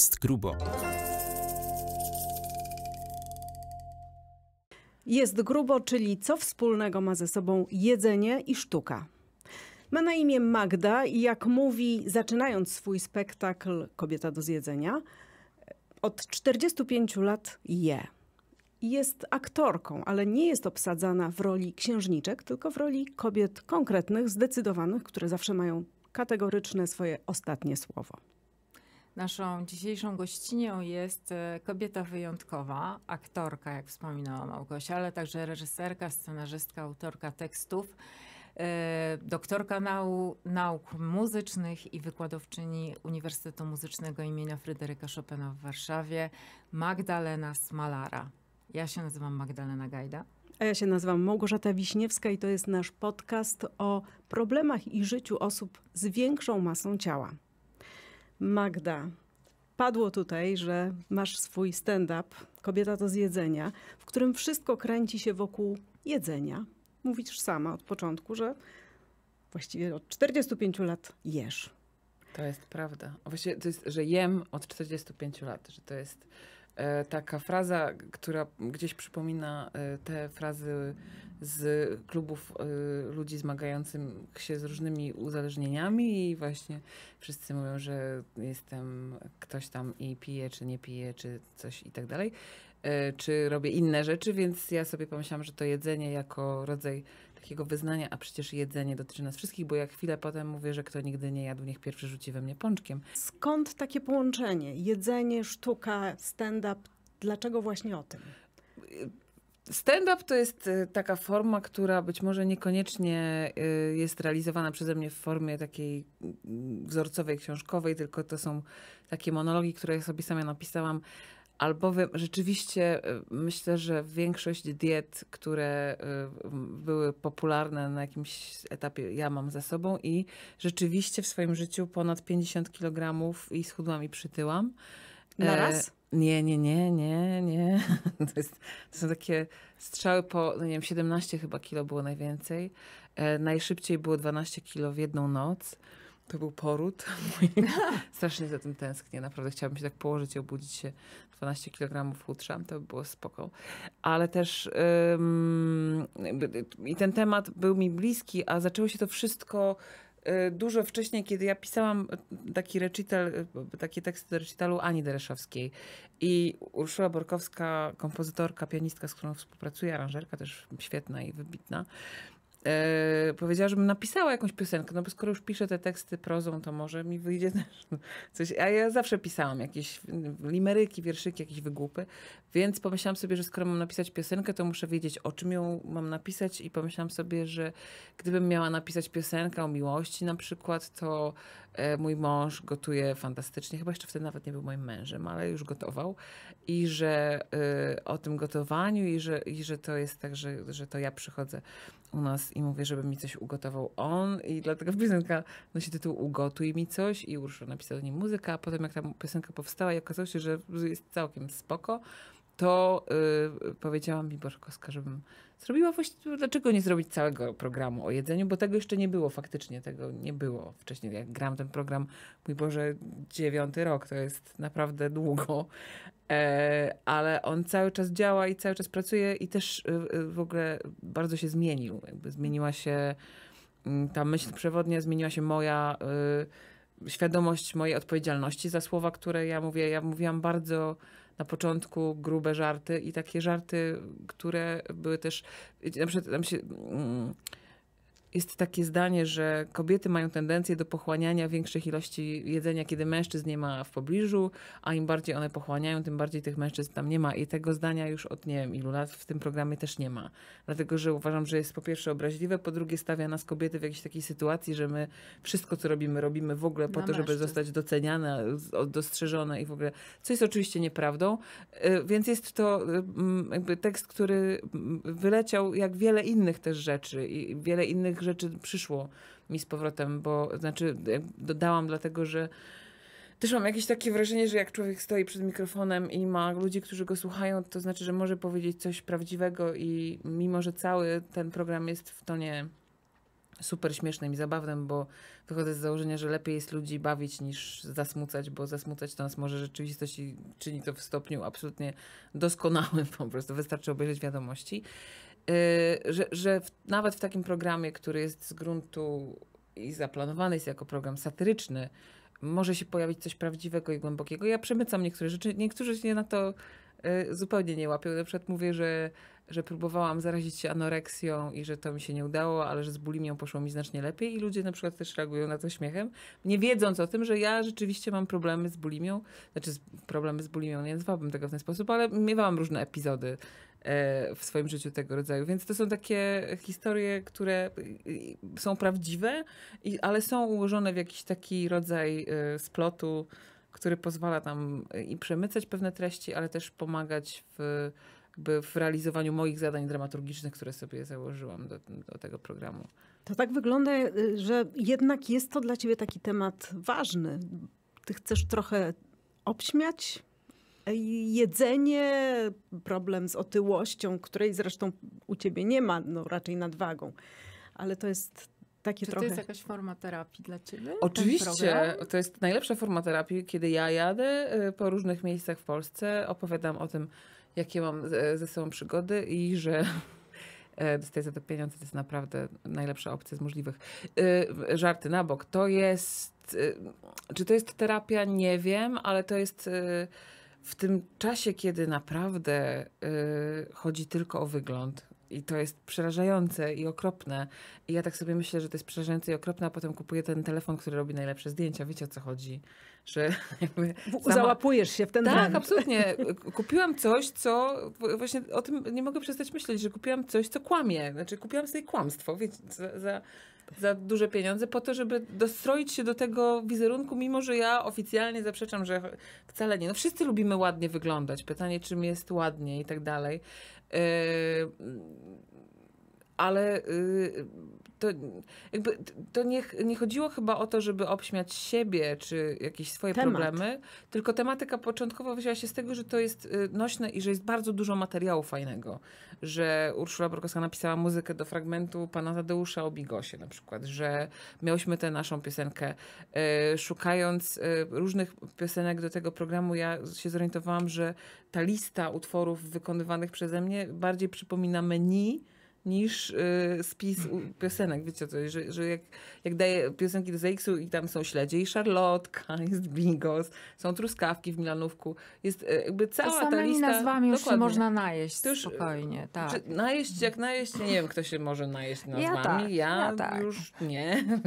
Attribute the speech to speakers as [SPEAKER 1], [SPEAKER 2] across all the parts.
[SPEAKER 1] jest grubo.
[SPEAKER 2] Jest grubo, czyli co wspólnego ma ze sobą jedzenie i sztuka. Ma na imię Magda i jak mówi, zaczynając swój spektakl Kobieta do zjedzenia, od 45 lat je. Jest aktorką, ale nie jest obsadzana w roli księżniczek, tylko w roli kobiet konkretnych, zdecydowanych, które zawsze mają kategoryczne swoje ostatnie słowo.
[SPEAKER 3] Naszą dzisiejszą gościnią jest e, kobieta wyjątkowa, aktorka, jak wspominała Małgosia, ale także reżyserka, scenarzystka, autorka tekstów, e, doktorka nau, nauk muzycznych i wykładowczyni Uniwersytetu Muzycznego imienia Fryderyka Chopina w Warszawie, Magdalena Smalara. Ja się nazywam Magdalena Gajda.
[SPEAKER 2] A ja się nazywam Małgorzata Wiśniewska i to jest nasz podcast o problemach i życiu osób z większą masą ciała. Magda, Padło tutaj, że masz swój stand-up, kobieta to z jedzenia, w którym wszystko kręci się wokół jedzenia. Mówisz sama od początku, że właściwie od 45
[SPEAKER 1] lat jesz. To jest prawda. Właściwie to jest, że jem od 45 lat, że to jest E, taka fraza, która gdzieś przypomina e, te frazy z klubów e, ludzi zmagających się z różnymi uzależnieniami i właśnie wszyscy mówią, że jestem ktoś tam i pije, czy nie pije, czy coś i tak dalej, czy robię inne rzeczy, więc ja sobie pomyślałam, że to jedzenie jako rodzaj takiego wyznania, a przecież jedzenie dotyczy nas wszystkich, bo ja chwilę potem mówię, że kto nigdy nie jadł, niech pierwszy rzuci we mnie pączkiem.
[SPEAKER 2] Skąd takie połączenie? Jedzenie, sztuka, stand-up. Dlaczego właśnie o tym?
[SPEAKER 1] Stand-up to jest y, taka forma, która być może niekoniecznie y, jest realizowana przeze mnie w formie takiej mm, wzorcowej, książkowej, tylko to są takie monologi, które ja sobie sama napisałam Albowiem rzeczywiście y, myślę, że większość diet, które y, były popularne na jakimś etapie, ja mam za sobą i rzeczywiście w swoim życiu ponad 50 kg i schudłam i przytyłam. Na e, raz? Nie, nie, nie, nie, nie. To, jest, to, są takie strzały po, no nie wiem, 17 chyba kilo było najwięcej. E, najszybciej było 12 kilo w jedną noc. To był poród. Strasznie za tym tęsknię. Naprawdę chciałabym się tak położyć i obudzić się 12 kg chudsza, to by było spoko. Ale też i ten temat był mi bliski, a zaczęło się to wszystko y, dużo wcześniej, kiedy ja pisałam taki recital, y, takie teksty do recitalu Ani Dereszowskiej i Urszula Borkowska, kompozytorka, pianistka, z którą współpracuję, aranżerka też świetna i wybitna, e, powiedziała, żebym napisała jakąś piosenkę, no bo skoro już piszę te teksty prozą, to może mi wyjdzie też coś. A ja zawsze pisałam jakieś limeryki, wierszyki, jakieś wygłupy, więc pomyślałam sobie, że skoro mam napisać piosenkę, to muszę wiedzieć, o czym ją mam napisać i pomyślałam sobie, że gdybym miała napisać piosenkę o miłości na przykład, to E, mój mąż gotuje fantastycznie, chyba jeszcze wtedy nawet nie był moim mężem, ale już gotował i że e, o tym gotowaniu i że, i że to jest tak, że, że to ja przychodzę u nas i mówię, żeby mi coś ugotował on i dlatego piosenka nosi tytuł Ugotuj mi coś i Urszula napisała do niej muzyka, a potem jak ta piosenka powstała i okazało się, że jest całkiem spoko, to yy, powiedziała mi Bożkowska, żebym Zrobiła właściwie, dlaczego nie zrobić całego programu o jedzeniu, bo tego jeszcze nie było faktycznie, tego nie było wcześniej. Jak gram ten program, mój Boże, dziewiąty rok, to jest naprawdę długo, e, ale on cały czas działa i cały czas pracuje i też y, y, w ogóle bardzo się zmienił. Jakby zmieniła się mm, ta myśl przewodnia, zmieniła się moja y, świadomość mojej odpowiedzialności za słowa, które ja mówię. Ja mówiłam bardzo na początku grube żarty i takie żarty, które były też, na przykład tam się mm, jest takie zdanie, że kobiety mają tendencję do pochłaniania większych ilości jedzenia, kiedy mężczyzn nie ma w pobliżu, a im bardziej one pochłaniają, tym bardziej tych mężczyzn tam nie ma. I tego zdania już od nie wiem ilu lat w tym programie też nie ma. Dlatego, że uważam, że jest po pierwsze obraźliwe, po drugie stawia nas kobiety w jakiejś takiej sytuacji, że my wszystko, co robimy, robimy w ogóle po to, mężczyzn. żeby zostać doceniane, dostrzeżone i w ogóle, co jest oczywiście nieprawdą. Y, więc jest to y, jakby tekst, który wyleciał jak wiele innych też rzeczy i wiele innych tych rzeczy przyszło mi z powrotem, bo znaczy dodałam dlatego, że też mam jakieś takie wrażenie, że jak człowiek stoi przed mikrofonem i ma ludzi, którzy go słuchają, to znaczy, że może powiedzieć coś prawdziwego i mimo, że cały ten program jest w tonie super śmiesznym i zabawnym, bo wychodzę z założenia, że lepiej jest ludzi bawić niż zasmucać, bo zasmucać to nas może rzeczywistość i czyni to w stopniu absolutnie doskonałym po prostu. Wystarczy obejrzeć wiadomości. Y, że, że w, nawet w takim programie, który jest z gruntu i zaplanowany jest jako program satyryczny, może się pojawić coś prawdziwego i głębokiego. Ja przemycam niektóre rzeczy, niektórzy się na to y, zupełnie nie łapią. Na przykład mówię, że że próbowałam zarazić się anoreksją i że to mi się nie udało, ale że z bulimią poszło mi znacznie lepiej i ludzie na przykład też reagują na to śmiechem, nie wiedząc o tym, że ja rzeczywiście mam problemy z bulimią, znaczy problemy z bulimią, nie nazwałabym tego w ten sposób, ale miewałam różne epizody e, w swoim życiu tego rodzaju. Więc to są takie historie, które są prawdziwe, ale są ułożone w jakiś taki rodzaj e, splotu, który pozwala tam i przemycać pewne treści, ale też pomagać w jakby w realizowaniu moich zadań dramaturgicznych, które sobie założyłam do, do tego programu.
[SPEAKER 2] To tak wygląda, y, że jednak jest to dla ciebie taki temat ważny. Ty chcesz trochę obśmiać y, jedzenie, problem z otyłością, której zresztą u ciebie nie ma, no raczej nadwagą. Ale to jest takie Czy trochę... to jest
[SPEAKER 3] jakaś forma terapii dla
[SPEAKER 1] ciebie? Oczywiście. To jest najlepsza forma terapii, kiedy ja jadę y, po różnych miejscach w Polsce, opowiadam o tym, jakie mam ze sobą przygody i że e, dostaję za to pieniądze, to jest naprawdę najlepsza opcja z możliwych. E, żarty na bok, to jest, e, czy to jest terapia, nie wiem, ale to jest w tym czasie, kiedy naprawdę chodzi tylko o wygląd, i to jest przerażające i okropne. I ja tak sobie myślę, że to jest przerażające i okropne, a potem kupuję ten telefon, który robi najlepsze zdjęcia. Wiecie o co chodzi? że jakby sama... Załapujesz się w ten Tak, absolutnie. Kupiłam coś, co właśnie o tym nie mogę przestać myśleć, że kupiłam coś, co kłamie. Znaczy kupiłam sobie kłamstwo, za, za, za duże pieniądze po to, żeby dostroić się do tego wizerunku, mimo że ja oficjalnie zaprzeczam, że wcale nie. No wszyscy lubimy ładnie wyglądać. Pytanie, czym jest ładnie i tak dalej. Yy ale y, to, jakby, to nie, nie chodziło chyba o to, żeby obśmiać siebie czy jakieś swoje Temat. problemy, tylko tematyka początkowo wzięła się z tego, że to jest y, nośne i że jest bardzo dużo materiału fajnego. Że Urszula Brokowska napisała muzykę do fragmentu pana Tadeusza o Bigosie na przykład, że miałyśmy tę naszą piosenkę. Y, szukając różnych piosenek do tego programu, ja się zorientowałam, że ta lista utworów wykonywanych przeze mnie bardziej przypomina menu niż y, spis piosenek. Wiecie co, że, że jak, jak daję piosenki do ZX-u i tam są śledzie i szarlotka, jest "Bingos", są truskawki w Milanówku. Jest y, jakby cała to ta lista... nazwami już dokładnie. się można najeść już, e, spokojnie. Tak. najeść jak najeść, nie wiem kto się może najeść nazwami. Ja, tak, ja, ja tak. już nie.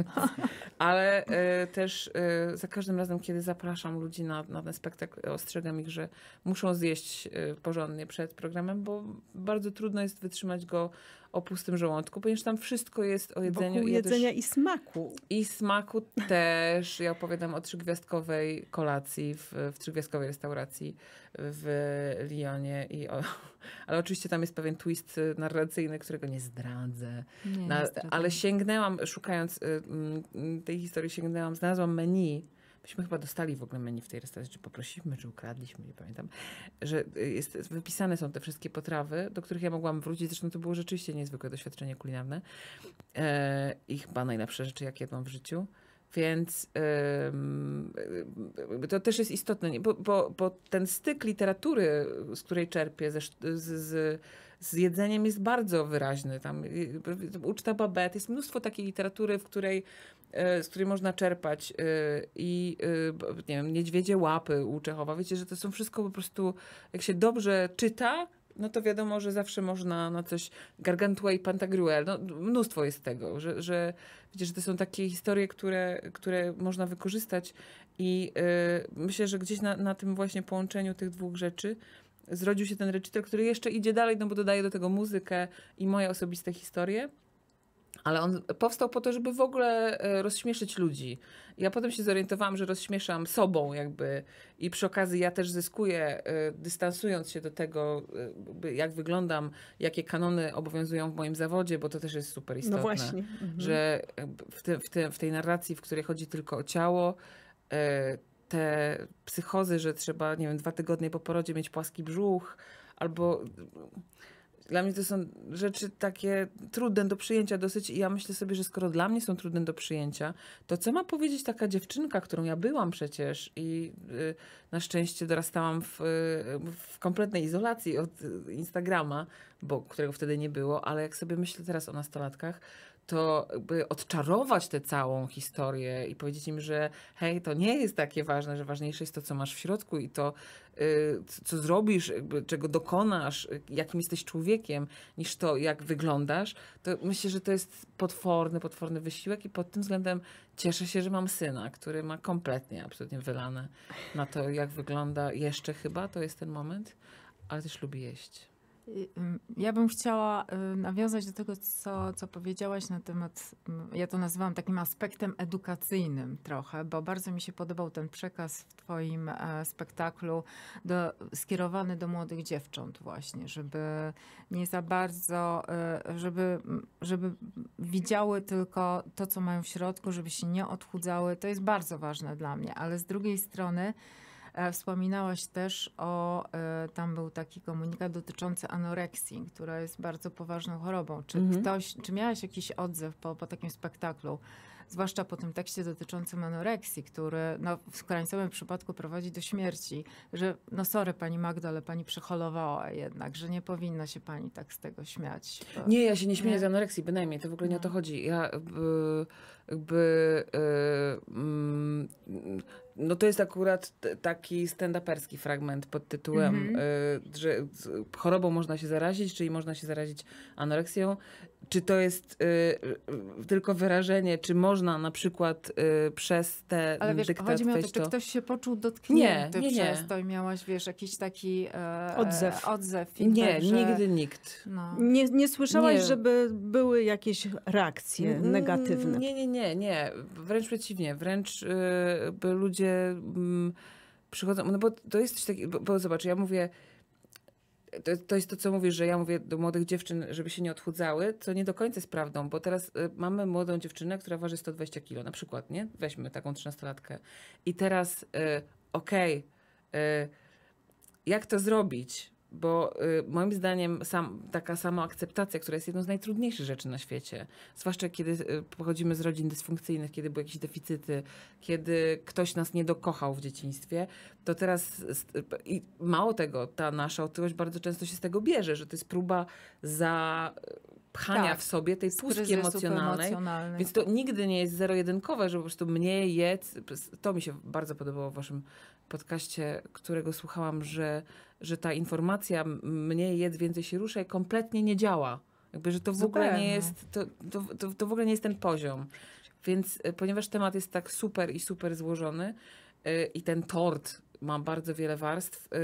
[SPEAKER 1] Ale y, też za każdym razem, kiedy zapraszam ludzi na, na ten spektakl, ostrzegam ich, że muszą zjeść porządnie przed programem, bo bardzo trudno jest wytrzymać go o pustym żołądku, ponieważ tam wszystko jest o jedzeniu. Wokół jedzenia i, i
[SPEAKER 2] smaku.
[SPEAKER 1] I smaku też. Ja opowiadam o trzygwiazdkowej kolacji w, w trzygwiazdkowej restauracji w Lyonie. I o, ale oczywiście tam jest pewien twist y, narracyjny, którego nie zdradzę. Nie, Na, nie zdradzę. Ale sięgnęłam, szukając y, mm, tej historii, sięgnęłam, znalazłam menu myśmy chyba dostali w ogóle menu w tej restauracji, czy poprosiliśmy, czy ukradliśmy, nie pamiętam, że y, jest, wypisane są te wszystkie potrawy, do których ja mogłam wrócić. Zresztą to było rzeczywiście niezwykłe doświadczenie kulinarne e, i chyba najlepsze rzeczy, jakie jadłam w życiu. Więc to też jest istotne, bo, bo, bo, ten styk literatury, z której czerpię, ze, z, z, z, jedzeniem jest bardzo wyraźny. Tam y, y, uczta Babet, jest mnóstwo takiej literatury, w której E, z której można czerpać e, i e, nie wiem, niedźwiedzie łapy u Czechowa. Wiecie, że to są wszystko po prostu, jak się dobrze czyta, no to wiadomo, że zawsze można na coś Gargantua i Pantagruel, no, mnóstwo jest tego, że, że wiecie, że to są takie historie, które, które można wykorzystać i yy, myślę, że gdzieś na, na tym właśnie połączeniu tych dwóch rzeczy zrodził się ten recital, który jeszcze idzie dalej, no bo dodaje do tego muzykę i moje osobiste historie. Ale on powstał po to, żeby w ogóle e, rozśmieszyć ludzi. Ja potem się zorientowałam, że rozśmieszam sobą, jakby, i przy okazji ja też zyskuję, e, dystansując się do tego, e, jak wyglądam, jakie kanony obowiązują w moim zawodzie, bo to też jest super istotne. No właśnie. Mhm. Że w, te, w, te, w tej narracji, w której chodzi tylko o ciało, te psychozy, że trzeba, nie wiem, dwa tygodnie po porodzie mieć płaski brzuch, albo dla mnie to są rzeczy takie trudne do przyjęcia dosyć i ja myślę sobie, że skoro dla mnie są trudne do przyjęcia, to co ma powiedzieć taka dziewczynka, którą ja byłam przecież i y, na szczęście dorastałam w, y, w kompletnej izolacji od Instagrama, bo którego wtedy nie było, ale jak sobie myślę teraz o nastolatkach, to by odczarować tę całą historię i powiedzieć im, że hej, to nie jest takie ważne, że ważniejsze jest to, co masz w środku i to, y, co zrobisz, czego dokonasz, jakim jesteś człowiekiem, niż to, jak wyglądasz, to myślę, że to jest potworny, potworny wysiłek i pod tym względem cieszę się, że mam syna, który ma kompletnie, absolutnie wylane na to, jak wygląda jeszcze chyba, to jest ten moment, ale też lubi jeść.
[SPEAKER 3] Ja bym chciała y, nawiązać do tego, co, co powiedziałaś na temat, ja to nazywam takim aspektem edukacyjnym trochę, bo bardzo mi się podobał ten przekaz w Twoim e, spektaklu do, skierowany do młodych dziewcząt właśnie, żeby nie za bardzo, y, żeby, żeby widziały tylko to, co mają w środku, żeby się nie odchudzały. To jest bardzo ważne dla mnie, ale z drugiej strony, E, wspominałaś też o, e, tam był taki komunikat dotyczący anoreksji, która jest bardzo poważną chorobą. Czy mhm. ktoś, czy miałaś jakiś odzew po, po takim spektaklu? zwłaszcza po tym tekście dotyczącym anoreksji, który no, w krańcowym przypadku prowadzi do śmierci, że no sorry pani Magdo, ale pani przeholowała jednak, że nie powinna się pani tak z tego śmiać. Bo... Nie, ja się nie śmieję nie. z
[SPEAKER 1] anoreksji, bynajmniej, to w ogóle nie no. o to no. chodzi. Ja jakby e, mm, no to jest akurat taki stand-uperski fragment pod tytułem, mm -hmm. y, że chorobą można się zarazić, czyli można się zarazić anoreksją czy to jest y, y, tylko wyrażenie, czy można na przykład y, przez te Ale wiesz, chodzi mi o to, czy ktoś
[SPEAKER 3] się poczuł dotknięty nie, nie, przez nie. to i miałaś, wiesz, jakiś taki e, e odzew. odzew feedback, nie, tak,
[SPEAKER 1] że... nigdy nikt. No. Nie, nie słyszałaś, żeby były jakieś reakcje mm, negatywne? Nie, nie, nie, nie. Wręcz przeciwnie. Wręcz y, ludzie... Mm, przychodzą, no bo to jest coś takiego, bo, bo zobacz, ja mówię, to, to, jest to, co mówisz, że ja mówię do młodych dziewczyn, żeby się nie odchudzały, co nie do końca jest prawdą, bo teraz y, mamy młodą dziewczynę, która waży 120 kg, na przykład, nie? Weźmy taką 13-latkę. I teraz, y, okej, okay, y, jak to zrobić? bo y, moim zdaniem sam, taka samoakceptacja, która jest jedną z najtrudniejszych rzeczy na świecie, zwłaszcza kiedy y, pochodzimy z rodzin dysfunkcyjnych, kiedy były jakieś deficyty, kiedy ktoś nas nie dokochał w dzieciństwie, to teraz y, i mało tego, ta nasza otyłość bardzo często się z tego bierze, że to jest próba za y, pchania tak, w sobie, tej pustki emocjonalnej. Więc to nigdy nie jest zero-jedynkowe, że po prostu mniej jedz. To mi się bardzo podobało w waszym podcaście, którego słuchałam, że, że ta informacja mniej jedz, więcej się ruszaj kompletnie nie działa. Jakby, że to w ogóle nie jest, to, to, to, to w ogóle nie jest ten poziom. Więc e, ponieważ temat jest tak super i super złożony, e, i ten tort ma bardzo wiele warstw. Y,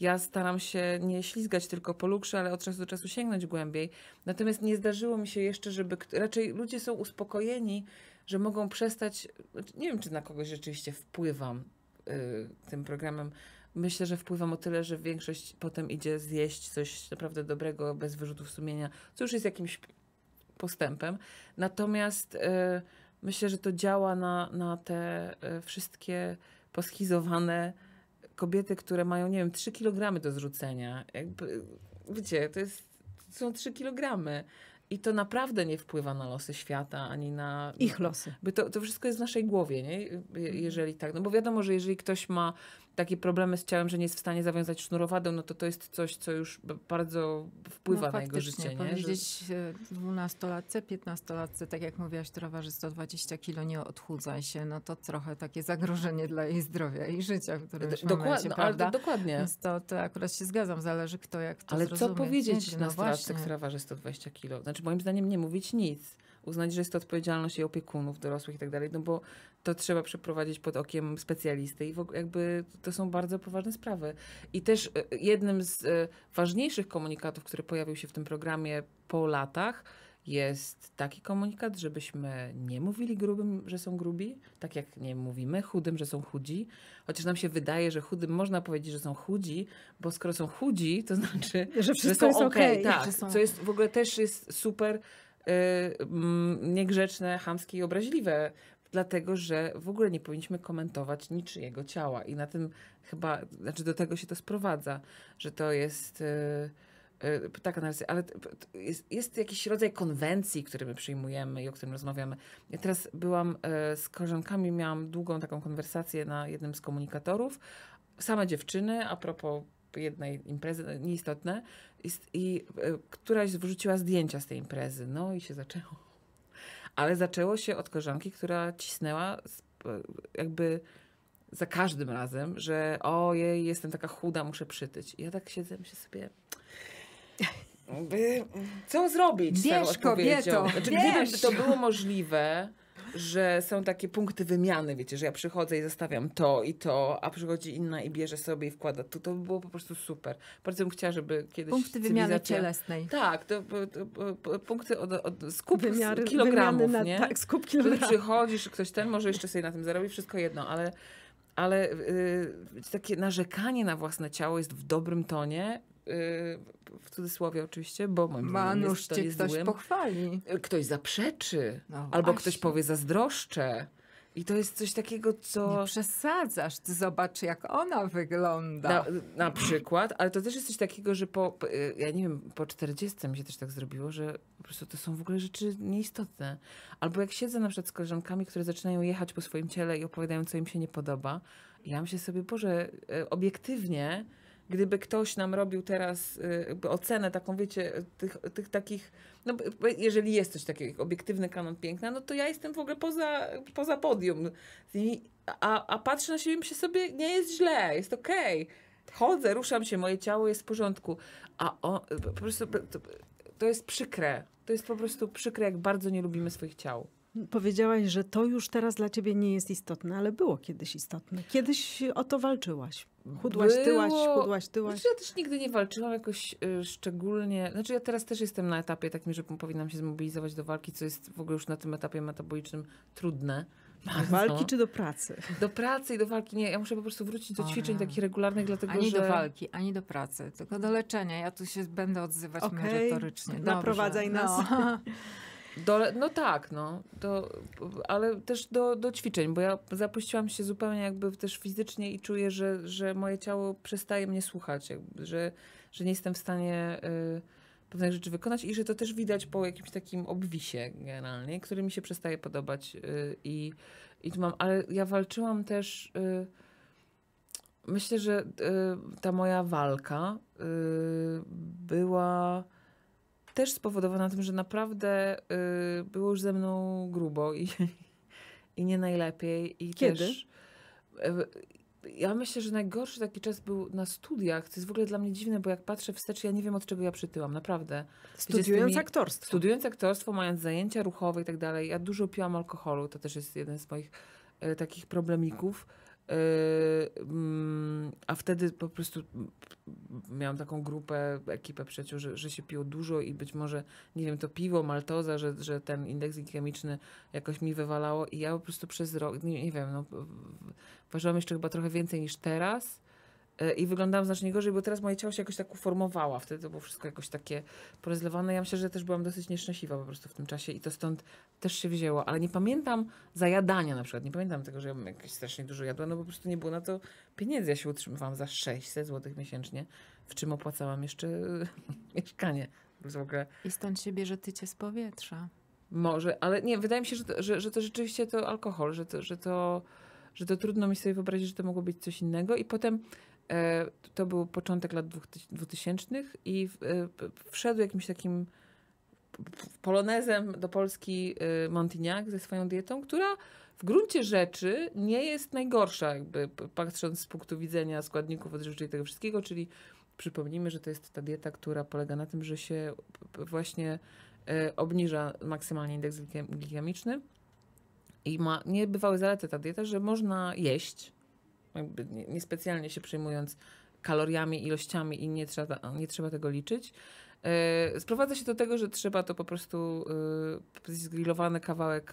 [SPEAKER 1] ja staram się nie ślizgać tylko po luksze, ale od czasu do czasu sięgnąć głębiej. Natomiast nie zdarzyło mi się jeszcze, żeby. Raczej ludzie są uspokojeni, że mogą przestać. Nie wiem, czy na kogoś rzeczywiście wpływam y, tym programem. Myślę, że wpływam o tyle, że większość potem idzie zjeść coś naprawdę dobrego, bez wyrzutów sumienia, co już jest jakimś postępem. Natomiast y, myślę, że to działa na, na te wszystkie poschizowane kobiety, które mają, nie wiem, 3 kg do zrzucenia. Jakby, wiecie, to, jest, to są 3 kg. I to naprawdę nie wpływa na losy świata, ani na... Ich losy. By to, to wszystko jest w naszej głowie, nie? Jeżeli tak. No bo wiadomo, że jeżeli ktoś ma takie problemy z ciałem, że nie jest w stanie zawiązać sznurowadą, no to to jest coś, co już bardzo wpływa no, na jego życie. Nie? Powiedzieć
[SPEAKER 3] e, dwunastolatce, piętnastolatce, tak jak mówiłaś, która waży 120 kilo nie odchudzaj się, no to trochę takie zagrożenie dla jej zdrowia i życia w którymś Dokładnie, momencie, no, prawda? To, dokładnie. Więc to,
[SPEAKER 1] to akurat się zgadzam, zależy kto jak to Ale zrozumie. co powiedzieć na no strażce, trawa, 120 kilo? Znaczy moim zdaniem nie mówić nic uznać, że jest to odpowiedzialność jej opiekunów, dorosłych i tak dalej, no bo to trzeba przeprowadzić pod okiem specjalisty i w ogóle jakby to są bardzo poważne sprawy. I też e, jednym z e, ważniejszych komunikatów, który pojawił się w tym programie po latach, jest taki komunikat, żebyśmy nie mówili grubym, że są grubi, tak jak nie mówimy chudym, że są chudzi. Chociaż nam się wydaje, że chudym można powiedzieć, że są chudzi, bo skoro są chudzi, to znaczy, że, wszystko że są jest ok. tak, są... co jest w ogóle też jest super Y, mm, niegrzeczne, hamskie i obraźliwe, dlatego że w ogóle nie powinniśmy komentować niczyjego ciała. I na tym chyba, znaczy do tego się to sprowadza, że to jest. taka, y, y, Tak, ale jest, jest, jakiś rodzaj konwencji, który my przyjmujemy i o którym rozmawiamy. Ja teraz byłam z koleżankami, miałam długą taką konwersację na jednym z komunikatorów. Same dziewczyny, a propos jednej imprezy, nieistotne, i, i e, któraś wrzuciła zdjęcia z tej imprezy. No i się zaczęło. Ale zaczęło się od koleżanki, która cisnęła e, jakby za każdym razem, że ojej, jestem taka chuda, muszę przytyć. I ja tak siedzę, się sobie... Co zrobić? Wiesz, kobieto, znaczy, wiesz. Gdyby to było możliwe, że są takie punkty wymiany, wiecie, że ja przychodzę i zostawiam to i to, a przychodzi inna i bierze sobie i wkłada tu. To by było po prostu super. Bardzo bym chciała, żeby kiedyś Punkty wymiany cielesnej. Tak, to, to, to punkty od, od skup Wymiary, kilogramów, na, nie? Tak, skup kilogramów. przychodzisz, ktoś ten może jeszcze sobie na tym zarobi, wszystko jedno, ale ale y, takie narzekanie na własne ciało jest w dobrym tonie Y, w cudzysłowie oczywiście, bo moim Ma, nóż cię ktoś złym. pochwali. Y, ktoś zaprzeczy, no albo ktoś powie zazdroszczę. I to jest coś takiego, co. Nie przesadzasz, ty zobacz, jak ona wygląda. Na, na przykład, ale to też jest coś takiego, że po. Y, ja nie wiem, po 40 mi się też tak zrobiło, że po prostu to są w ogóle rzeczy nieistotne. Albo jak siedzę na przykład z koleżankami, które zaczynają jechać po swoim ciele i opowiadają, co im się nie podoba, ja myślę sobie, Boże, obiektywnie gdyby ktoś nam robił teraz y, ocenę taką, wiecie, tych, tych takich, no jeżeli jest coś takiego, obiektywny kanon piękna, no to ja jestem w ogóle poza, poza podium. A, a patrzę na siebie i myślę sobie, nie jest źle, jest okej. Okay. Chodzę, ruszam się, moje ciało jest w porządku. A on, po prostu to, to jest przykre. To jest po prostu przykre, jak bardzo nie lubimy swoich ciał. Powiedziałaś, że to już teraz dla ciebie nie jest istotne, ale było kiedyś istotne. Kiedyś o to walczyłaś.
[SPEAKER 2] Chudłaś, było... tyłaś, chudłaś,
[SPEAKER 1] tyłaś. Znaczy, ja też nigdy nie walczyłam jakoś y, szczególnie. Znaczy ja teraz też jestem na etapie takim, że powinnam się zmobilizować do walki, co jest w ogóle już na tym etapie metabolicznym trudne. Do walki czy do pracy? Do pracy i do walki. Nie, ja muszę po prostu wrócić do ćwiczeń takich regularnych, dlatego ani że... Ani do walki, ani do pracy, tylko
[SPEAKER 3] do leczenia. Ja tu się będę odzywać
[SPEAKER 1] okay. merytorycznie. Dobrze. Naprowadzaj nas. No. Do, no tak, no. ale też do, do ćwiczeń, bo ja zapuściłam się zupełnie jakby też fizycznie i czuję, że, że moje ciało przestaje mnie słuchać, jakby, że, że nie jestem w stanie y, pewnych rzeczy wykonać i że to też widać po jakimś takim obwisie generalnie, który mi się przestaje podobać y, i, i tu mam, ale ja walczyłam też... Y, myślę, że y, ta moja walka y, była też spowodowana tym, że naprawdę y, było już ze mną grubo i, i nie najlepiej. I Kiedy? Też, y, ja myślę, że najgorszy taki czas był na studiach. To jest w ogóle dla mnie dziwne, bo jak patrzę wstecz, ja nie wiem, od czego ja przytyłam, naprawdę. Studiując aktorstwo. Studiując aktorstwo, mając zajęcia ruchowe i tak dalej. Ja dużo piłam alkoholu, to też jest jeden z moich y, takich problemików Yy, mm, a wtedy po prostu miałam taką grupę, ekipę przyjaciół, że, że, się piło dużo i być może, nie wiem, to piwo, maltoza, że, że ten indeks glikemiczny jakoś mi wywalało i ja po prostu przez rok, nie, nie wiem, no, ważyłam jeszcze chyba trochę więcej niż teraz E, i wyglądałam znacznie gorzej, bo teraz moje ciało się jakoś tak uformowała. Wtedy to było wszystko jakoś takie porozlewane. Ja myślę, że też byłam dosyć nieszczęśliwa po prostu w tym czasie i to stąd też się wzięło. Ale nie pamiętam zajadania na przykład. Nie pamiętam tego, że ja bym jakieś strasznie dużo jadła, no bo po prostu nie było na to pieniędzy. Ja się utrzymywałam za 600 zł miesięcznie, w czym opłacałam jeszcze mieszkanie. ogóle... I stąd się bierze tycie z powietrza. Może, ale nie, wydaje mi się, że to, że, że to rzeczywiście to alkohol, że to, że, to, że to trudno mi sobie wyobrazić, że to mogło być coś innego. I potem E, to był początek lat 2000 i e, wszedł jakimś takim polonezem do Polski e, Montignac ze swoją dietą, która w gruncie rzeczy nie jest najgorsza, jakby patrząc z punktu widzenia składników odżywczych i tego wszystkiego, czyli przypomnijmy, że to jest ta dieta, która polega na tym, że się właśnie obniża maksymalnie indeks glikemiczny i ma bywały zalety ta dieta, że można jeść, jakby niespecjalnie się przejmując kaloriami, ilościami i nie trzeba, nie trzeba tego liczyć. E, sprowadza się do tego, że trzeba to po prostu e, zgrillowany kawałek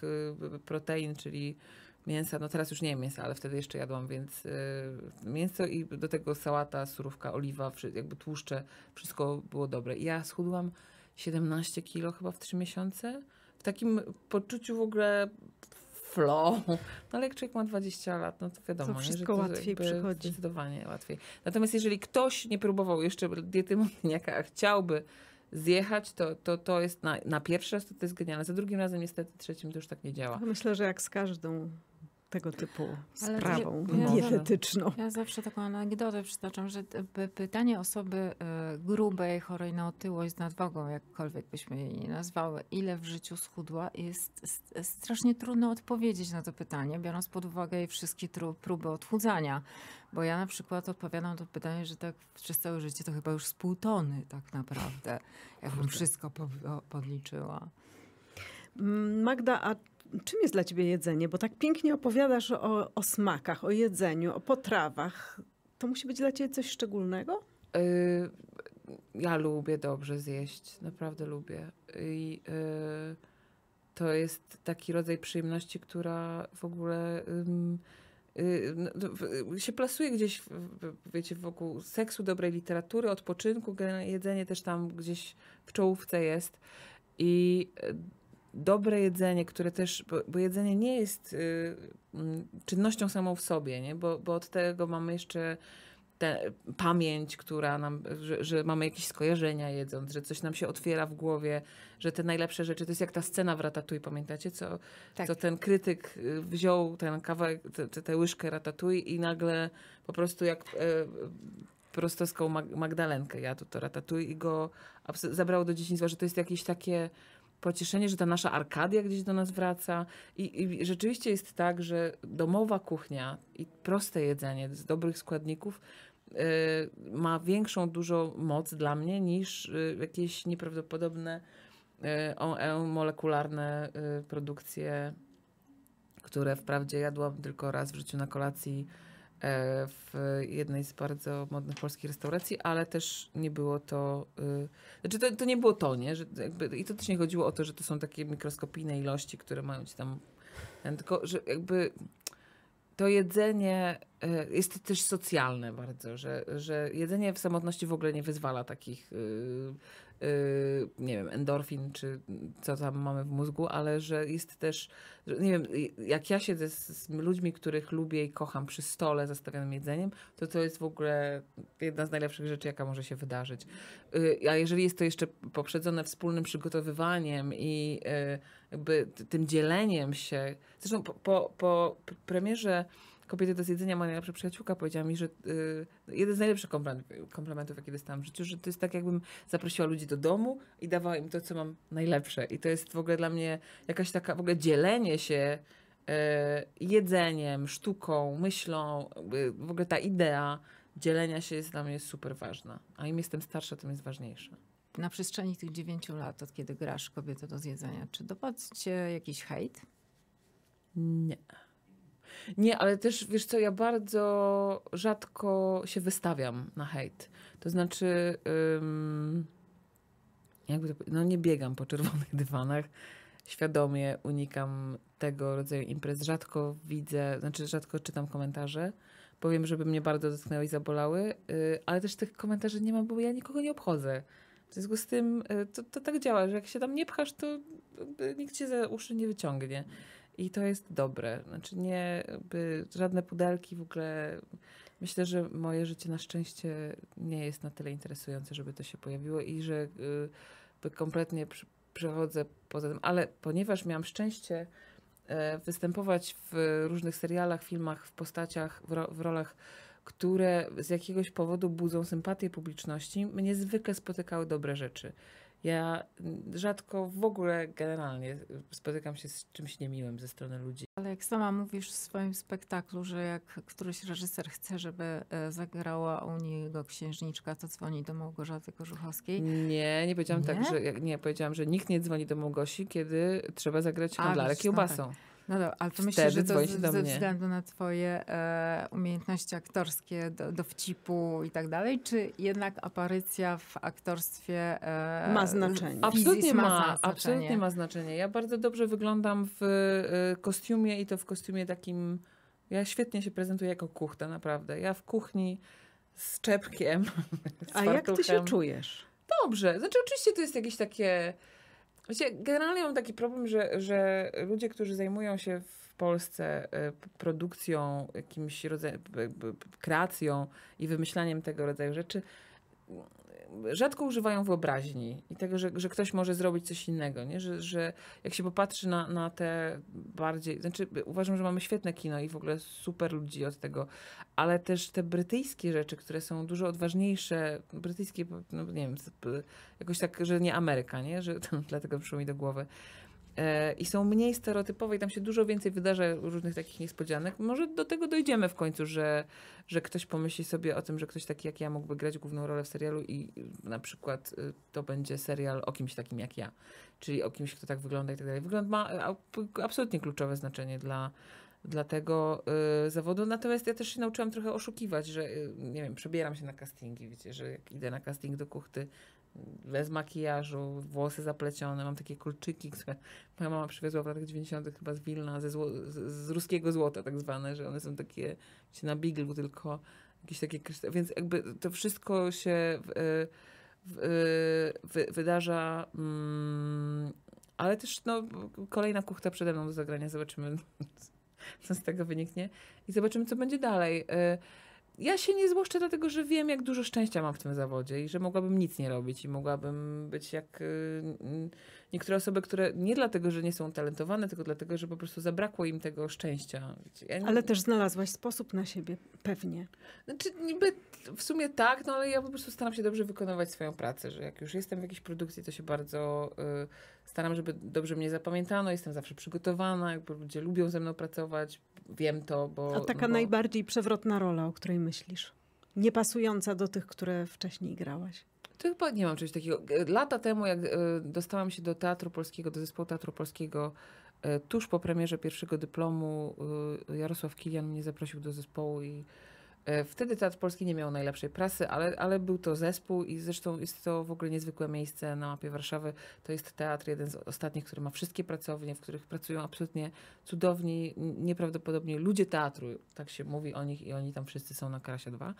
[SPEAKER 1] e, protein, czyli mięsa, no teraz już nie mięsa, ale wtedy jeszcze jadłam, więc mięso i do tego sałata, surówka, oliwa, jakby tłuszcze, wszystko było dobre. I ja schudłam 17 kilo chyba w 3 miesiące, w takim poczuciu w ogóle flow. No ale jak człowiek ma 20 lat, no to wiadomo. To wszystko nie, że to łatwiej przychodzi. Zdecydowanie łatwiej. Natomiast jeżeli ktoś nie próbował jeszcze diety młodyniaka, a chciałby zjechać, to, to, to jest na, na pierwszy raz to, to jest genialne. Za drugim razem niestety, trzecim to już tak nie działa. Myślę, że jak z każdą tego typu sprawą ja dietetyczną.
[SPEAKER 3] Ja zawsze taką anegdotę przytaczam, że pytanie osoby e, grubej, chorej na otyłość, z nadwagą, jakkolwiek byśmy jej nie nazwały, ile w życiu schudła, jest strasznie trudno odpowiedzieć na to pytanie, biorąc pod uwagę jej wszystkie próby odchudzania. Bo ja na przykład odpowiadam to pytanie, że tak przez
[SPEAKER 2] całe życie to chyba już z pół tony tak naprawdę, jakbym wszystko podliczyła. Magda, a czym jest dla ciebie jedzenie? Bo tak pięknie opowiadasz o, o smakach, o jedzeniu, o potrawach. To musi być dla ciebie coś szczególnego?
[SPEAKER 1] Yy, ja lubię dobrze zjeść, naprawdę lubię. I yy, to jest taki rodzaj przyjemności, która w ogóle. Yy, no, no, się plasuje gdzieś, wiecie, wokół seksu, dobrej literatury, odpoczynku, jedzenie też tam gdzieś w czołówce jest. I dobre jedzenie, które też, bo, bo jedzenie nie jest y, mm, czynnością samą w sobie, nie? Bo, bo od tego mamy jeszcze tę pamięć, która nam, że, że, mamy jakieś skojarzenia jedząc, że coś nam się otwiera w głowie, że te najlepsze rzeczy, to jest jak ta scena w Ratatouille, pamiętacie? Co, tak. co ten krytyk y, wziął ten kawałek, tę łyżkę Ratatouille i nagle po prostu jak e, prostowską Magdalenkę jadł to Ratatouille i go zabrało do dzieciństwa, że to jest jakieś takie pocieszenie, że ta nasza Arkadia gdzieś do nas wraca. I, I, rzeczywiście jest tak, że domowa kuchnia i proste jedzenie z dobrych składników yy, ma większą dużo moc dla mnie niż yy, jakieś nieprawdopodobne yy, molekularne y, produkcje, które wprawdzie jadłam tylko raz w życiu na kolacji E, w jednej z bardzo modnych polskich restauracji, ale też nie było to. E, znaczy, to, to nie było to, nie? Że jakby, I to też nie chodziło o to, że to są takie mikroskopijne ilości, które mają ci tam. Tylko, że jakby to jedzenie E, jest to też socjalne bardzo, że, że jedzenie w samotności w ogóle nie wyzwala takich, y, y, nie wiem, endorfin czy co tam mamy w mózgu, ale że jest też, nie wiem, jak ja siedzę z, ludźmi, których lubię i kocham przy stole zastawionym jedzeniem, to to jest w ogóle jedna z najlepszych rzeczy, jaka może się wydarzyć. Y, a jeżeli jest to jeszcze poprzedzone wspólnym przygotowywaniem i jakby tym dzieleniem się, zresztą po, po, po premierze kobiety do zjedzenia, moja najlepsza przyjaciółka powiedziała mi, że y, jeden z najlepszych komplementów, jakie dostałam w życiu, że to jest tak, jakbym zaprosiła ludzi do domu i dawała im to, co mam najlepsze. I to jest w ogóle dla mnie jakaś taka, w ogóle dzielenie się y, jedzeniem, sztuką, myślą, y, w ogóle ta idea dzielenia się jest dla mnie super ważna. A im jestem starsza, tym jest ważniejsza na przestrzeni tych dziewięciu lat, od kiedy grasz kobietę do zjedzenia, czy dopadł cię jakiś hejt? Nie. Nie, ale też wiesz co, ja bardzo rzadko się wystawiam na hejt. To znaczy, jakby to, no nie biegam po czerwonych dywanach. Świadomie unikam tego rodzaju imprez. Rzadko widzę, znaczy rzadko czytam komentarze. Powiem, żeby mnie bardzo dotknęły i zabolały, y, ale też tych komentarzy nie mam, bo ja nikogo nie obchodzę. W związku z tym y, to, to tak działa, że jak się tam nie pchasz, to nikt cię za uszy nie wyciągnie i to jest dobre. Znaczy nie, by, żadne pudelki w ogóle. Myślę, że moje życie na szczęście nie jest na tyle interesujące, żeby to się pojawiło i że by kompletnie przechodzę poza tym. Ale ponieważ miałam szczęście e, występować w różnych serialach, filmach, w postaciach, w, ro, w rolach, które z jakiegoś powodu budzą sympatię publiczności, mnie zwykle spotykały dobre rzeczy. Ja mm, rzadko w ogóle generalnie y, spotykam się z czymś niemiłym ze strony ludzi. Ale jak sama mówisz w swoim
[SPEAKER 3] spektaklu, że jak któryś reżyser chce, żeby e, zagrała u niego księżniczka, to dzwoni do Małgorzaty Korzuchowskiej. Nie, nie powiedziałam tak, nie? tak,
[SPEAKER 1] że nie, powiedziałam, że nikt nie dzwoni do Małgosi, kiedy trzeba zagrać handlarek no kiełbasą. No tak. No dobra, ale to myślę, że to z, ze względu
[SPEAKER 3] na twoje e, umiejętności aktorskie, do, dowcipu i tak dalej, czy jednak
[SPEAKER 1] aparycja w aktorstwie e, ma znaczenie? Absolutnie ma, ma znaczenie. absolutnie ma znaczenie. Ja bardzo dobrze wyglądam w y, kostiumie i to w kostiumie takim, ja świetnie się prezentuję jako kuchta, naprawdę. Ja w kuchni z czepkiem, z A fartuchem. jak ty się czujesz? Dobrze, znaczy oczywiście to jest jakieś takie Wiecie, generalnie mam taki problem, że, że ludzie, którzy zajmują się w Polsce y, produkcją, jakimś rodzajem, kreacją i wymyślaniem tego rodzaju rzeczy, rzadko używają wyobraźni i tego, że, że ktoś może zrobić coś innego, nie? Że, że jak się popatrzy na, na te bardziej, znaczy uważam, że mamy świetne kino i w ogóle super ludzi od tego, ale też te brytyjskie rzeczy, które są dużo odważniejsze, brytyjskie, no nie wiem, jakoś tak, że nie Ameryka, nie? Że, dlatego przyszło mi do głowy, E, i są mniej stereotypowe i tam się dużo więcej wydarza różnych takich niespodzianek. Może do tego dojdziemy w końcu, że, że ktoś pomyśli sobie o tym, że ktoś taki jak ja mógłby grać główną rolę w serialu i na przykład y, to będzie serial o kimś takim jak ja, czyli o kimś, kto tak wygląda i tak dalej. Wygląd ma absolutnie kluczowe znaczenie dla, dla tego y, zawodu. Natomiast ja też się nauczyłam trochę oszukiwać, że y, nie wiem, przebieram się na castingi, wiecie, że jak idę na casting do kuchty bez makijażu, włosy zaplecione, mam takie kulczyki, które moja mama przywiozła w latach 90. chyba z Wilna, ze zło, z, z, ruskiego złota tak zwane, że one są takie wiecie, na biglu tylko, jakieś takie kryształy, więc jakby to wszystko się w, y, w, y, w, wydarza mm, ale też no, kolejna kuchta przede mną do zagrania, zobaczymy co z tego wyniknie. I zobaczymy, co będzie dalej. Y, ja się nie złoszczę, dlatego że wiem, jak dużo szczęścia mam w tym zawodzie i że mogłabym nic nie robić i mogłabym być jak y, niektóre osoby, które nie dlatego, że nie są talentowane, tylko dlatego, że po prostu zabrakło im tego szczęścia. Ja nie... Ale też znalazłaś sposób na siebie, pewnie. Znaczy, niby w sumie tak, no ale ja po prostu staram się dobrze wykonywać swoją pracę, że jak już jestem w jakiejś produkcji, to się bardzo. Y, staram, żeby dobrze mnie zapamiętano, jestem zawsze przygotowana, ludzie lubią ze mną pracować, wiem to, bo... A taka bo... najbardziej
[SPEAKER 2] przewrotna rola, o której myślisz? Niepasująca do tych, które wcześniej grałaś?
[SPEAKER 1] To chyba nie mam czegoś takiego. E, lata temu, jak e, dostałam się do Teatru Polskiego, do Zespołu Teatru Polskiego, e, tuż po premierze pierwszego dyplomu Jarosław Kilian mnie zaprosił do zespołu i E, wtedy Teatr Polski nie miał najlepszej prasy, ale, ale był to zespół i zresztą jest to w ogóle niezwykłe miejsce na mapie Warszawy. To jest teatr, jeden z ostatnich, który ma wszystkie pracownie, w których pracują absolutnie cudowni, nieprawdopodobnie ludzie teatru, tak się mówi o nich i oni tam wszyscy są na Karasie 2.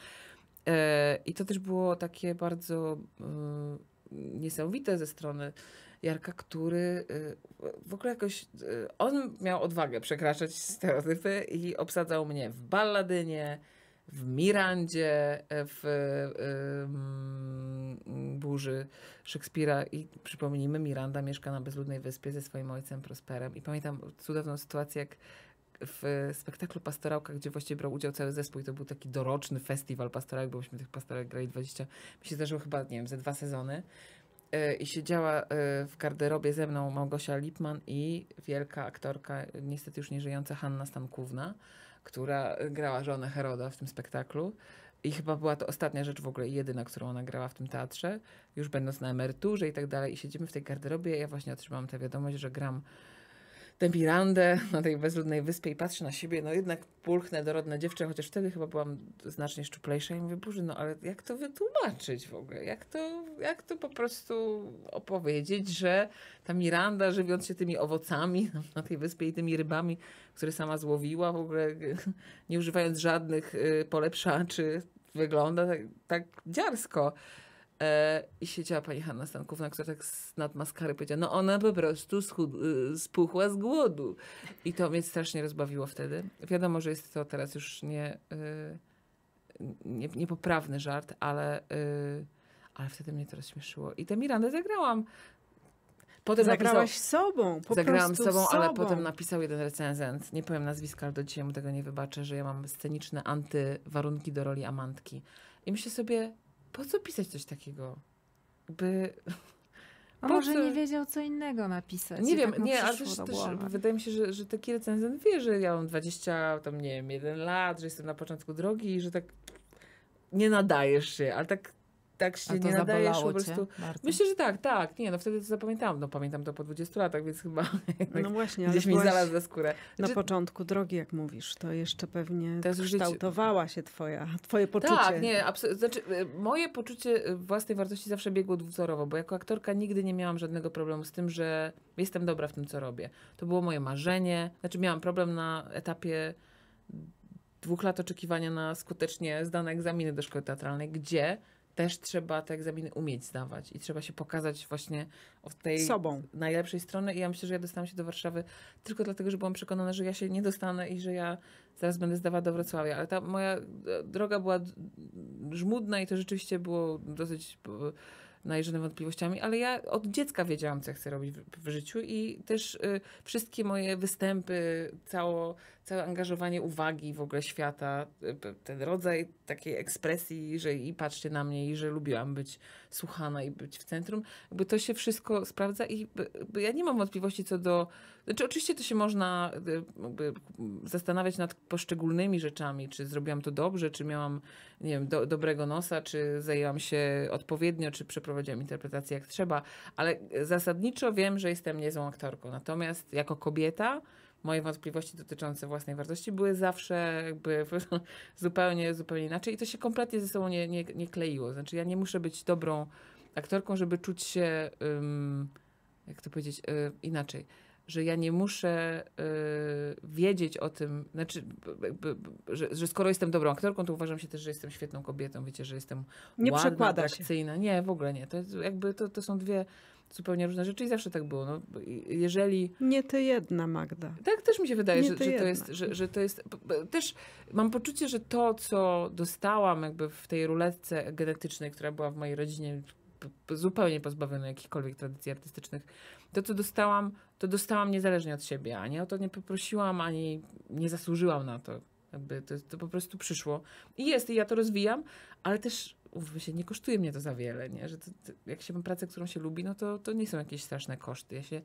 [SPEAKER 1] I to też było takie bardzo mm, niesamowite ze strony Jarka, który e, w ogóle jakoś. E, on miał odwagę przekraczać stereotypy i obsadzał mnie w balladynie, w Mirandzie, e, w y, y, burzy Szekspira. I przypomnijmy, Miranda mieszka na bezludnej wyspie ze swoim ojcem Prosperem. I pamiętam cudowną sytuację, jak w spektaklu Pastorałka, gdzie właściwie brał udział cały zespół i to był taki doroczny festiwal pastorałek, bo myśmy tych pastorałek grali 20, mi się zdarzyło chyba, nie wiem, ze dwa sezony e, i siedziała w garderobie ze mną Małgosia Lipman i wielka aktorka, niestety już nieżyjąca, Hanna Stankówna która grała żonę Heroda w tym spektaklu. I chyba była to ostatnia rzecz w ogóle, jedyna, którą ona grała w tym teatrze, już będąc na emeryturze i tak dalej. I siedzimy w tej garderobie. Ja właśnie otrzymałam tę wiadomość, że gram tę mirandę na tej bezludnej wyspie i patrzę na siebie, no jednak pulchne, dorodne dziewczę, chociaż wtedy chyba byłam znacznie szczuplejsza i mówię, Boże, no ale jak to wytłumaczyć w ogóle? Jak to, jak to po prostu opowiedzieć, że ta Miranda, żywiąc się tymi owocami na tej wyspie i tymi rybami, które sama złowiła, w ogóle nie używając żadnych y, polepszaczy, wygląda tak, tak dziarsko. E, I siedziała pani Hanna Stankówna, która tak z nad powiedziała, no ona po prostu schud, y, spuchła z głodu. I to mnie strasznie rozbawiło wtedy. Wiadomo, że jest to teraz już nie, y, nie niepoprawny żart, ale, y, ale wtedy mnie to rozśmieszyło. I tę Mirandę zagrałam. Potem Zagrałaś napisał, sobą, po Zagrałam sobą, sobą, ale potem napisał jeden recenzent, nie powiem nazwiska, ale do dzisiaj mu tego nie wybaczę, że ja mam sceniczne antywarunki do roli Amantki. I myślę sobie, po co pisać coś takiego? By. A może co? nie
[SPEAKER 3] wiedział, co innego napisać. Nie wiem, tak nie, ale też, też
[SPEAKER 1] wydaje mi się, że, że taki recenzent wie, że ja mam 20, tam nie wiem, 1 lat, że jestem na początku drogi i że tak nie nadajesz się, ale tak tak się nie nadajesz po prostu. Myślę, że tak, tak. Nie, no wtedy to zapamiętałam. No pamiętam to po 20 latach, więc chyba no właśnie, gdzieś mi zaraz za skórę. Na że... Znaczy-
[SPEAKER 2] początku drogi, jak mówisz, to jeszcze pewnie kształtowała się twoja, twoje poczucie. Tak, nie,
[SPEAKER 1] znaczy, e, moje poczucie e, własnej wartości zawsze biegło dwuzorowo, bo jako aktorka nigdy nie miałam żadnego problemu z tym, że jestem dobra w tym, co robię. To było moje marzenie. Znaczy miałam problem na etapie dwóch lat oczekiwania na skutecznie zdane egzaminy do szkoły teatralnej, gdzie też trzeba te egzaminy umieć zdawać i trzeba się pokazać właśnie od tej Sobą. najlepszej strony. I ja myślę, że ja dostałam się do Warszawy tylko dlatego, że byłam przekonana, że ja się nie dostanę i że ja zaraz będę zdawała do Wrocławia. Ale ta moja droga była żmudna i to rzeczywiście było dosyć e, najeżone wątpliwościami, ale ja od dziecka wiedziałam, co ja chcę robić w, w życiu i też y, wszystkie moje występy, cało, całe angażowanie uwagi w ogóle świata, y, ten rodzaj takiej ekspresji, że i patrzcie na mnie i że lubiłam być słuchana i być w centrum. Jakby to się wszystko sprawdza i ja nie mam wątpliwości co do. Znaczy, oczywiście to się można y, zastanawiać nad poszczególnymi rzeczami, czy zrobiłam to dobrze, czy miałam, nie wiem, do, dobrego nosa, czy zajęłam się odpowiednio, czy przeprowadziłam interpretację jak trzeba, ale zasadniczo wiem, że jestem niezłą aktorką. Natomiast jako kobieta, moje wątpliwości dotyczące własnej wartości były zawsze jakby zupełnie, zupełnie inaczej i to się kompletnie ze sobą nie, nie, nie kleiło. Znaczy ja nie muszę być dobrą aktorką, żeby czuć się, um, jak to powiedzieć, y, inaczej że ja nie muszę y, wiedzieć o tym, znaczy, b, b, b, że, że, skoro jestem dobrą aktorką, to uważam się też, że jestem świetną kobietą, wiecie, że jestem nie ładna, atrakcyjna. Nie, w ogóle nie. To, jakby, to, to są dwie zupełnie różne rzeczy i zawsze tak było. No, jeżeli... Nie ty jedna, Magda. Tak też mi się wydaje, że, że, to jest, że, że to jest... Też mam poczucie, że to, co dostałam jakby w tej ruletce genetycznej, która była w mojej rodzinie zupełnie pozbawiona jakichkolwiek tradycji artystycznych. To, co dostałam, to dostałam niezależnie od siebie, ani o to nie poprosiłam, ani nie zasłużyłam na to. Jakby to, to po prostu przyszło. I jest, i ja to rozwijam, ale też umówmy się, nie kosztuje mnie to za wiele, nie? Że to, to, jak się ma pracę, którą się lubi, no to, to nie są jakieś straszne koszty. Ja się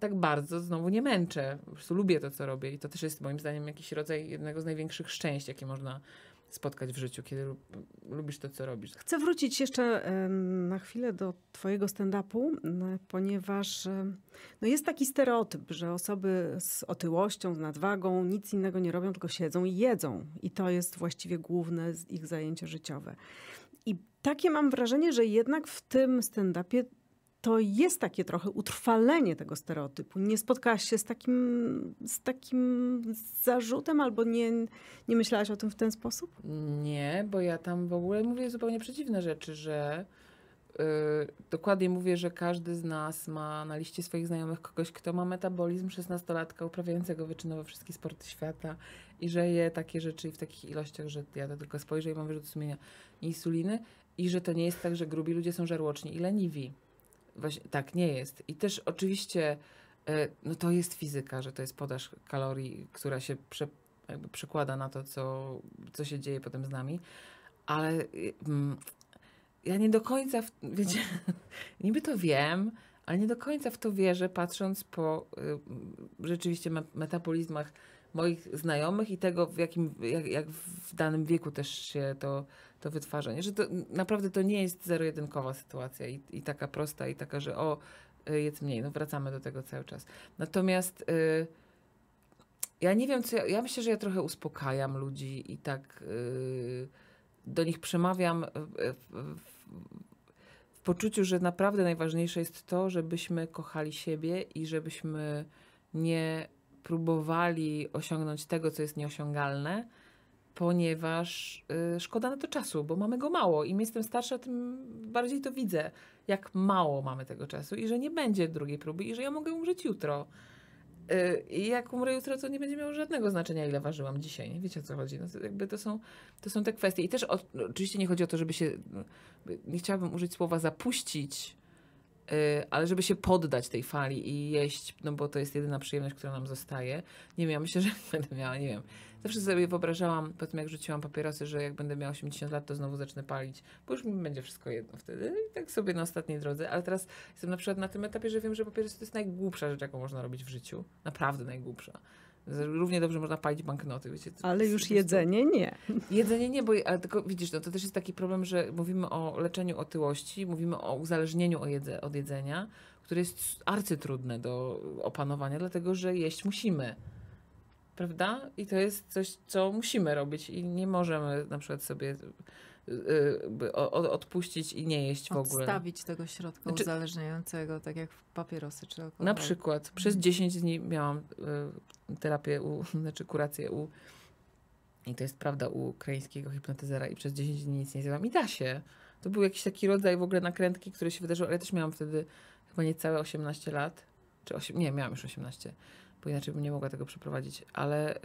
[SPEAKER 1] tak bardzo znowu nie męczę. Po prostu lubię to, co robię i to też jest moim zdaniem jakiś rodzaj jednego z największych szczęść, jakie można spotkać w życiu, kiedy lubisz to, co robisz.
[SPEAKER 2] Chcę wrócić jeszcze na chwilę do Twojego stand-upu, ponieważ no jest taki stereotyp, że osoby z otyłością, z nadwagą nic innego nie robią, tylko siedzą i jedzą. I to jest właściwie główne ich zajęcie życiowe. I takie mam wrażenie, że jednak w tym stand-upie to jest takie trochę utrwalenie tego stereotypu. Nie spotkałaś się z takim, z takim zarzutem albo nie,
[SPEAKER 1] nie myślałaś o tym w ten sposób? Nie, bo ja tam w ogóle mówię zupełnie przeciwne rzeczy, że yy, dokładnie mówię, że każdy z nas ma na liście swoich znajomych kogoś, kto ma metabolizm 16-latka uprawiającego wyczynowo wszystkie sporty świata i że je takie rzeczy i w takich ilościach, że ja to tylko spojrzę i mam wyrzut sumienia insuliny i że to nie jest tak, że grubi ludzie są żarłoczni i leniwi Właśnie, tak, nie jest. I też oczywiście e, no to jest fizyka, że to jest podaż kalorii, która się prze, przekłada na to, co, co się dzieje potem z nami, ale y, mm, ja nie do końca, w, wiecie, niby to wiem, ale nie do końca w to wierzę, patrząc po y, rzeczywiście me metabolizmach moich znajomych i tego, w jakim, jak, jak w danym wieku też się to, to wytwarza. Nie? Że to, naprawdę to nie jest zero-jedynkowa sytuacja i, i taka prosta, i taka, że o, y, jest mniej. No wracamy do tego cały czas. Natomiast y, ja nie wiem, co ja, ja, myślę, że ja trochę uspokajam ludzi i tak y, do nich przemawiam w, w, w, poczuciu, że naprawdę najważniejsze jest to, żebyśmy kochali siebie i żebyśmy nie próbowali osiągnąć tego, co jest nieosiągalne, ponieważ y, szkoda na to czasu, bo mamy go mało. Im jestem starsza, tym bardziej to widzę, jak mało mamy tego czasu i że nie będzie drugiej próby i że ja mogę umrzeć jutro. Y, I jak umrę jutro, to nie będzie miało żadnego znaczenia, ile ważyłam dzisiaj. Nie wiecie o co chodzi. No to, jakby to, są, to są te kwestie. I też o, oczywiście nie chodzi o to, żeby się. Y, nie chciałabym użyć słowa zapuścić, Y, ale żeby się poddać tej fali i jeść, no bo to jest jedyna przyjemność, która nam zostaje. Nie wiem, ja myślę, że będę miała, nie wiem. Zawsze sobie wyobrażałam, po tym jak rzuciłam papierosy, że jak będę miała 80 lat, to znowu zacznę palić, bo już mi będzie wszystko jedno wtedy. I tak sobie na ostatniej drodze. Ale teraz jestem na przykład na tym etapie, że wiem, że papierosy to jest najgłupsza rzecz, jaką można robić w życiu. Naprawdę najgłupsza. Równie dobrze można palić banknoty. Wiecie, Ale już jedzenie nie. Jedzenie nie, bo tylko widzisz, no, to też jest taki problem, że mówimy o leczeniu otyłości, mówimy o uzależnieniu od jedzenia, które jest arcytrudne do opanowania, dlatego że jeść musimy. Prawda? I to jest coś, co musimy robić i nie możemy na przykład sobie Y, y, odpuścić i nie jeść w ogóle. Odstawić
[SPEAKER 3] tego środka znaczy, uzależniającego, tak jak papierosy czy alkohol. Na przykład przez
[SPEAKER 1] 10 mhm. dni miałam y, terapię, u, znaczy kurację u i to jest prawda u ukraińskiego hipnotyzera i przez 10 dni nic nie zjadłam i da się. To był jakiś taki rodzaj w ogóle nakrętki, który się wydarzył, ale ja też miałam wtedy chyba niecałe 18 lat, czy 8, nie, miałam już 18, bo inaczej bym nie mogła tego przeprowadzić, ale...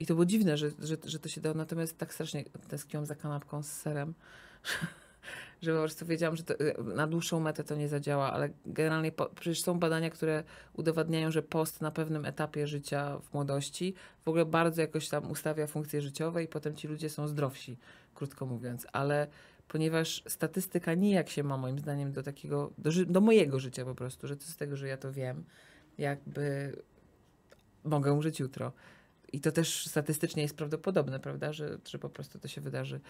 [SPEAKER 1] I to było dziwne, że, że, że to się dało. Natomiast tak strasznie tęskniłam za kanapką z serem, że po prostu wiedziałam, że to, e, na dłuższą metę to nie zadziała, ale generalnie po, przecież są badania, które udowadniają, że post na pewnym etapie życia w młodości w ogóle bardzo jakoś tam ustawia funkcje życiowe i potem ci ludzie są zdrowsi, krótko mówiąc, ale ponieważ statystyka nijak się ma moim zdaniem do takiego, do, do mojego życia po prostu, że to z tego, że ja to wiem, jakby mogę umrzeć jutro. I to też statystycznie jest prawdopodobne, prawda, że, że po prostu to się wydarzy.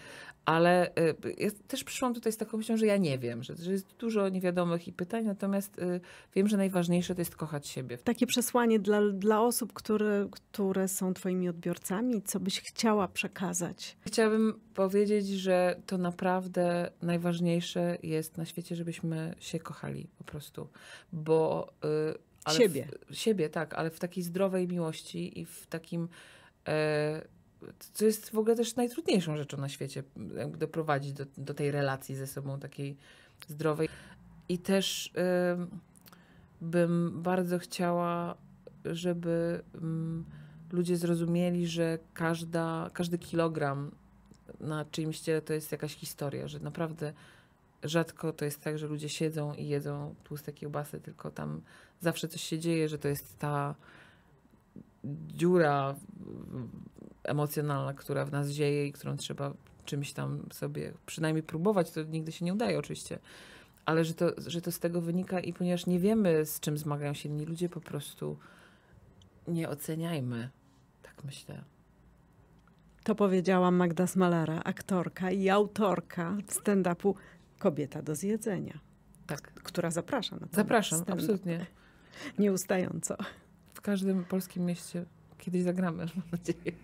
[SPEAKER 1] Ale y, ja też przyszłam tutaj z taką myślą, że ja nie wiem, że, że jest dużo niewiadomych i pytań, natomiast y, wiem, że najważniejsze to jest kochać siebie.
[SPEAKER 2] Takie przesłanie dla, dla osób, które, które są twoimi odbiorcami, co byś
[SPEAKER 1] chciała przekazać? Chciałabym powiedzieć, że to naprawdę najważniejsze jest na świecie, żebyśmy się kochali po prostu, bo... Y, ale siebie. W, siebie, tak, ale w takiej zdrowej miłości i w takim. E, co jest w ogóle też najtrudniejszą rzeczą na świecie, doprowadzić do, do tej relacji ze sobą, takiej zdrowej. I też bym bardzo chciała, żeby mm, ludzie zrozumieli, że każda, każdy kilogram na czyimś ciele to jest jakaś historia, że naprawdę rzadko to jest tak, że ludzie siedzą i jedzą tłuste kiełbasy, tylko tam zawsze coś się dzieje, że to jest ta dziura emocjonalna, która w nas dzieje i którą trzeba czymś tam sobie przynajmniej próbować, to nigdy się nie udaje oczywiście, ale że to, że to z tego wynika i ponieważ nie wiemy, z czym zmagają się inni ludzie, po prostu nie oceniajmy. Tak myślę.
[SPEAKER 2] To powiedziała Magda Smalera, aktorka i autorka stand-upu kobieta do zjedzenia. Tak. Która zaprasza na ten Zapraszam, stand-up. absolutnie.
[SPEAKER 1] Nieustająco. W każdym polskim mieście kiedyś zagramy, mam nadzieję.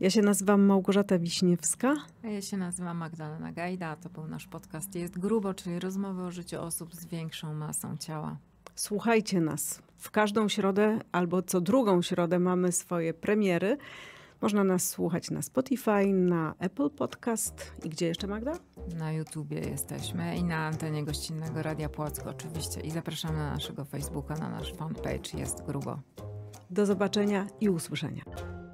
[SPEAKER 2] Ja się nazywam Małgorzata Wiśniewska.
[SPEAKER 3] A ja się nazywam Magdalena Gajda. To był nasz podcast
[SPEAKER 2] Jest Grubo, czyli
[SPEAKER 3] rozmowy o życiu osób z większą masą ciała.
[SPEAKER 2] Słuchajcie nas. W każdą środę albo co drugą środę mamy swoje premiery. Można nas słuchać na Spotify, na Apple Podcast i gdzie jeszcze Magda?
[SPEAKER 3] Na YouTubie jesteśmy i na antenie gościnnego Radia Płocko oczywiście i zapraszamy na naszego Facebooka, na
[SPEAKER 2] nasz fanpage, jest grubo. Do zobaczenia i usłyszenia.